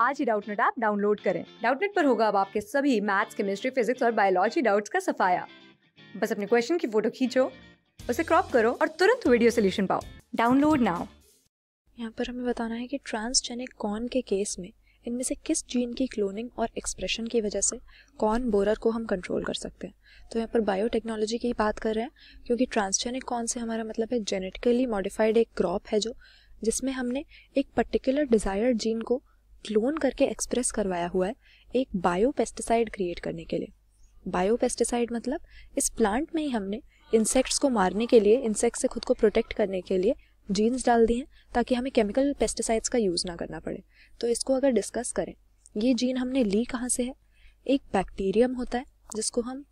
आज ही Doubtnut app download करें डाउटनेट पर होगा अब आपके सभी मैथ्स केमिस्ट्री फिजिक्स और बायोलॉजी डाउट्स का सफाया बस अपने क्वेश्चन की फोटो खींचो उसे क्रॉप करो और तुरंत वीडियो सोल्यूशन पाओ डाउनलोड नाउ यहाँ पर हमें बताना है कि ट्रांसजेनिक कॉर्न के केस में इनमें से किस जीन की क्लोनिंग और एक्सप्रेशन की वजह से कॉर्न बोरर को हम कंट्रोल कर सकते हैं तो यहाँ पर बायोटेक्नोलॉजी की बात कर रहे हैं क्योंकि ट्रांसजेनिक कॉर्न से हमारा मतलब है जेनेटिकली मॉडिफाइड एक क्रॉप है जो जिसमें हमने एक पर्टिकुलर डिज़ायर्ड जीन को क्लोन करके एक्सप्रेस करवाया हुआ है एक बायो पेस्टिसाइड क्रिएट करने के लिए बायो पेस्टिसाइड मतलब इस प्लांट में ही हमने इंसेक्ट्स को मारने के लिए इंसेक्ट्स से खुद को प्रोटेक्ट करने के लिए जीन्स डाल दी हैं ताकि हमें केमिकल पेस्टिसाइड्स का यूज़ ना करना पड़े तो इसको अगर डिस्कस करें ये जीन हमने ली कहाँ से है एक बैक्टीरियम होता है जिसको हम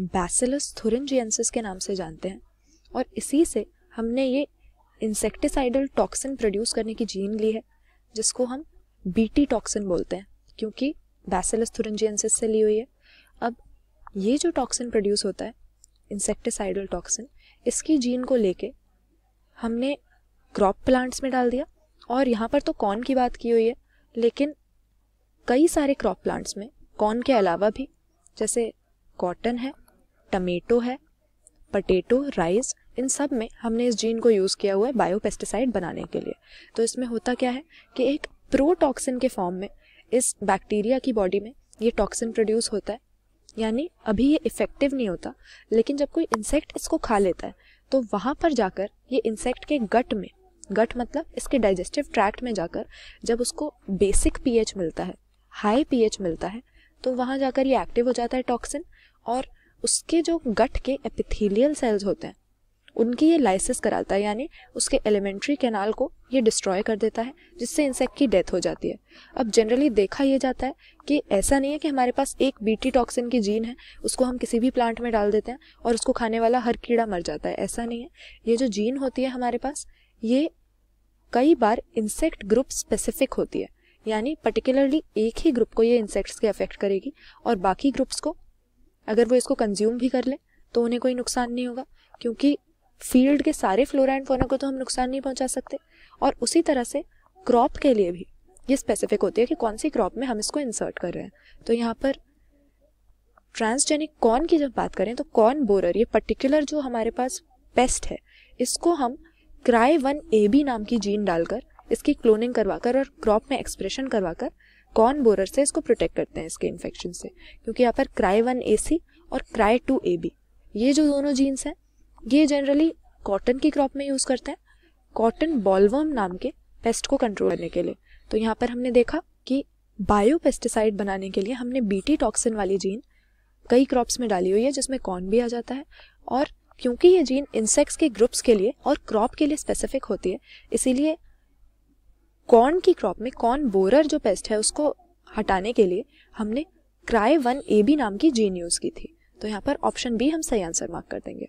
बैसिलस थुरजियंसिस के नाम से जानते हैं और इसी से हमने ये इंसेक्टिसाइडल टॉक्सिन प्रोड्यूस करने की जीन ली है जिसको हम बीटी टॉक्सिन बोलते हैं क्योंकि बैसेलस थुरंजियंसिस से ली हुई है अब ये जो टॉक्सिन प्रोड्यूस होता है इंसेक्टिसाइडल टॉक्सिन इसकी जीन को लेके हमने क्रॉप प्लांट्स में डाल दिया और यहाँ पर तो कॉर्न की बात की हुई है लेकिन कई सारे क्रॉप प्लांट्स में कॉर्न के अलावा भी जैसे कॉटन है टमेटो है पटेटो राइस इन सब में हमने इस जीन को यूज़ किया हुआ है बायोपेस्टिसाइड बनाने के लिए तो इसमें होता क्या है कि एक प्रोटॉक्सिन के फॉर्म में इस बैक्टीरिया की बॉडी में ये टॉक्सिन प्रोड्यूस होता है यानी अभी ये इफेक्टिव नहीं होता लेकिन जब कोई इंसेक्ट इसको खा लेता है तो वहाँ पर जाकर ये इंसेक्ट के गट में गट मतलब इसके डाइजेस्टिव ट्रैक्ट में जाकर जब उसको बेसिक पीएच मिलता है हाई पीएच मिलता है तो वहाँ जाकर ये एक्टिव हो जाता है टॉक्सिन और उसके जो गट के एपिथेलियल सेल्स होते हैं उनकी ये लाइसिस कराता है यानी उसके एलिमेंट्री कैनाल को ये डिस्ट्रॉय कर देता है जिससे इंसेक्ट की डेथ हो जाती है अब जनरली देखा यह जाता है कि ऐसा नहीं है कि हमारे पास एक बीटी टॉक्सिन की जीन है उसको हम किसी भी प्लांट में डाल देते हैं और उसको खाने वाला हर कीड़ा मर जाता है ऐसा नहीं है ये जो जीन होती है हमारे पास ये कई बार इंसेक्ट ग्रुप स्पेसिफिक होती है यानी पर्टिकुलरली एक ही ग्रुप को ये इंसेक्ट्स के अफेक्ट करेगी और बाकी ग्रुप्स को अगर वो इसको कंज्यूम भी कर ले तो उन्हें कोई नुकसान नहीं होगा क्योंकि फील्ड के सारे फ्लोरा एंड फोना को तो हम नुकसान नहीं पहुंचा सकते और उसी तरह से क्रॉप के लिए भी ये स्पेसिफिक होती है कि कौन सी क्रॉप में हम इसको इंसर्ट कर रहे हैं तो यहाँ पर ट्रांसजेनिक कॉर्न की जब बात करें तो कॉर्न बोरर ये पर्टिकुलर जो हमारे पास पेस्ट है इसको हम क्राई वन ए बी नाम की जीन डालकर इसकी क्लोनिंग करवाकर और क्रॉप में एक्सप्रेशन करवाकर कॉर्न बोरर से इसको प्रोटेक्ट करते हैं इसके इन्फेक्शन से क्योंकि यहाँ पर क्राई वन ए सी और क्राई टू ए बी ये जो दोनों जीन्स हैं ये जनरली कॉटन की क्रॉप में यूज़ करते हैं कॉटन बॉलवर्म नाम के पेस्ट को कंट्रोल करने के लिए तो यहाँ पर हमने देखा कि बायो पेस्टिसाइड बनाने के लिए हमने बीटी टॉक्सिन वाली जीन कई क्रॉप्स में डाली हुई है जिसमें कॉर्न भी आ जाता है और क्योंकि ये जीन इंसेक्ट्स के ग्रुप्स के लिए और क्रॉप के लिए स्पेसिफिक होती है इसीलिए कॉर्न की क्रॉप में कॉर्न बोरर जो पेस्ट है उसको हटाने के लिए हमने क्राई वन ए बी नाम की जीन यूज़ की थी तो यहाँ पर ऑप्शन बी हम सही आंसर मार्क कर देंगे